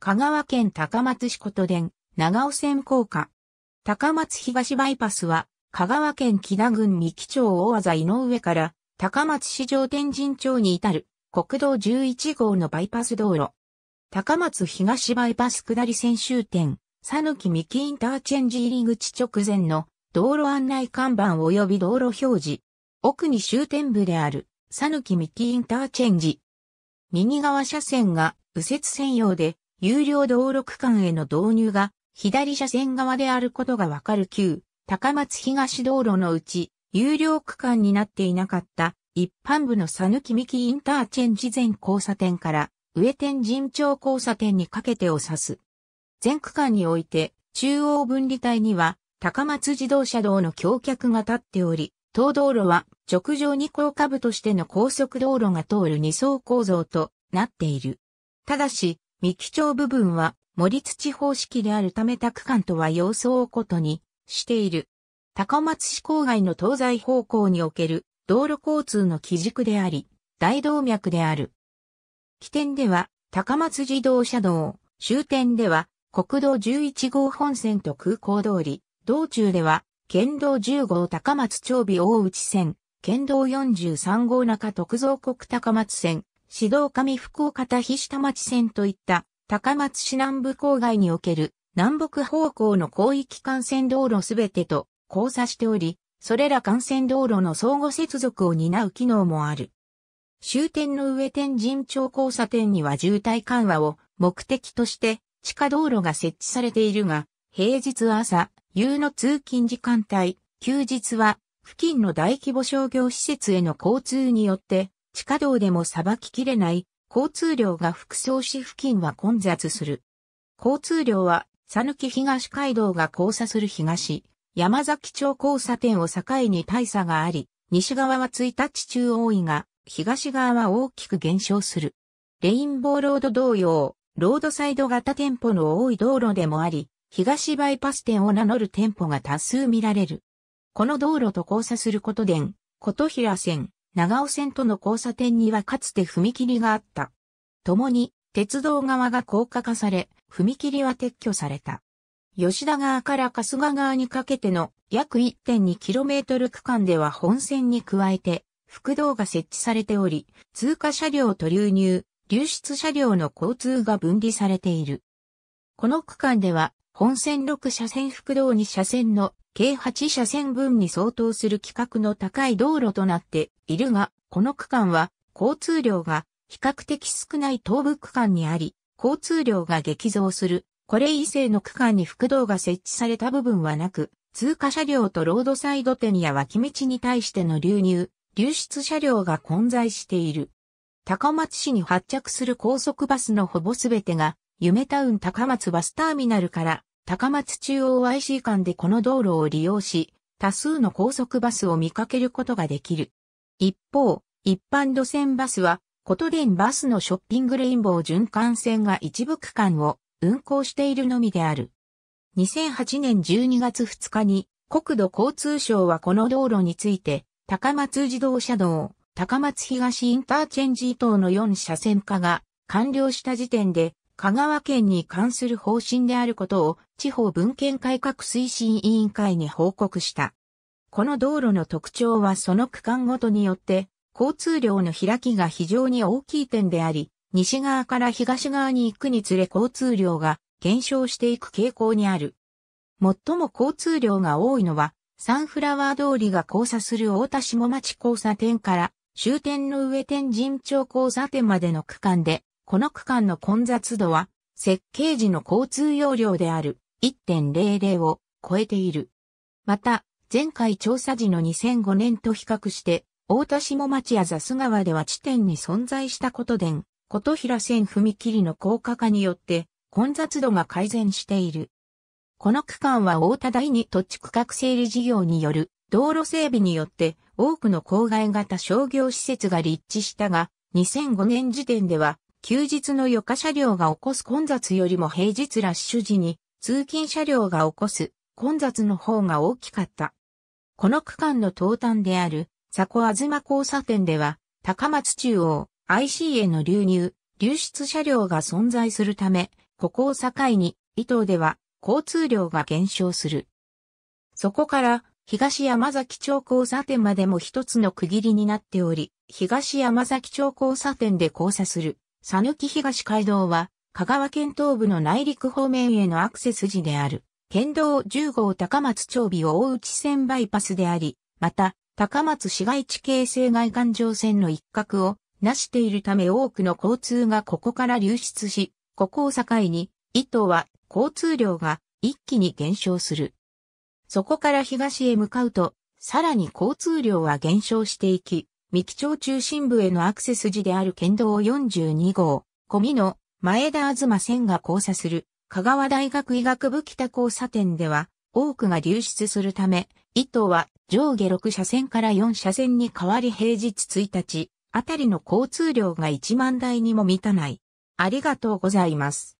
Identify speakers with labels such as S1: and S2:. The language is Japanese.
S1: 香川県高松市琴殿、長尾線高架。高松東バイパスは、香川県木田郡三木町大技井上から、高松市上天神町に至る、国道11号のバイパス道路。高松東バイパス下り線終点、佐ぬき三木インターチェンジ入り口直前の、道路案内看板及び道路表示。奥に終点部である、佐ぬき三木インターチェンジ。右側車線が右折専用で、有料道路区間への導入が左車線側であることがわかる旧高松東道路のうち有料区間になっていなかった一般部のさぬきみきインターチェンジ前交差点から上天神町交差点にかけてを指す。全区間において中央分離帯には高松自動車道の橋脚が立っており、東道路は直上二高下部としての高速道路が通る二層構造となっている。ただし、幹町部分は森土方式であるため他区間とは様相を異にしている。高松市郊外の東西方向における道路交通の基軸であり、大動脈である。起点では高松自動車道、終点では国道11号本線と空港通り、道中では県道10号高松町尾大内線、県道43号中徳造国高松線、指導上福岡田菱下町線といった高松市南部郊外における南北方向の広域幹線道路すべてと交差しており、それら幹線道路の相互接続を担う機能もある。終点の上天神町交差点には渋滞緩和を目的として地下道路が設置されているが、平日朝、夕の通勤時間帯、休日は付近の大規模商業施設への交通によって地下道でもさばききれない交通量が副総市付近は混雑する。交通量は、さぬき東街道が交差する東、山崎町交差点を境に大差があり、西側は1日中多いが、東側は大きく減少する。レインボーロード同様、ロードサイド型店舗の多い道路でもあり、東バイパス店を名乗る店舗が多数見られる。この道路と交差することで、琴平線、長尾線との交差点にはかつて踏切があった。共に、鉄道側が高架化され、踏切は撤去された。吉田川から春日川にかけての約 1.2km 区間では本線に加えて、副道が設置されており、通過車両と流入、流出車両の交通が分離されている。この区間では本線6車線副道2車線の計8車線分に相当する規格の高い道路となっているが、この区間は交通量が比較的少ない東部区間にあり、交通量が激増する。これ以前の区間に副道が設置された部分はなく、通過車両とロードサイド店や脇道に対しての流入、流出車両が混在している。高松市に発着する高速バスのほぼすべてが、夢タウン高松バスターミナルから高松中央 IC 間でこの道路を利用し、多数の高速バスを見かけることができる。一方、一般路線バスは、ことでんバスのショッピングレインボー循環線が一部区間を運行しているのみである。2008年12月2日に国土交通省はこの道路について高松自動車道、高松東インターチェンジ等の4車線化が完了した時点で香川県に関する方針であることを地方文献改革推進委員会に報告した。この道路の特徴はその区間ごとによって交通量の開きが非常に大きい点であり、西側から東側に行くにつれ交通量が減少していく傾向にある。最も交通量が多いのは、サンフラワー通りが交差する大田下町交差点から終点の上天神町交差点までの区間で、この区間の混雑度は、設計時の交通要量である1.00を超えている。また、前回調査時の2005年と比較して、大田下町や雑川では地点に存在したことで、琴平線踏切の高架化によって、混雑度が改善している。この区間は大田第二土地区画整理事業による道路整備によって多くの郊外型商業施設が立地したが、2005年時点では休日の余暇車両が起こす混雑よりも平日ラッシュ時に通勤車両が起こす混雑の方が大きかった。この区間の東端である佐古東交差点では高松中央 IC への流入、流出車両が存在するため、ここを境に、伊東では交通量が減少する。そこから東山崎町交差点までも一つの区切りになっており、東山崎町交差点で交差するさぬき東街道は、香川県東部の内陸方面へのアクセス時である、県道10号高松町尾大内線バイパスであり、また、高松市街地形成外環状線の一角を、なしているため多くの交通がここから流出し、ここを境に、伊東は交通量が一気に減少する。そこから東へ向かうと、さらに交通量は減少していき、三木町中心部へのアクセス時である県道42号、小見の前田東線が交差する香川大学医学部北交差点では多くが流出するため、糸は上下6車線から4車線に変わり平日1日あたりの交通量が1万台にも満たない。ありがとうございます。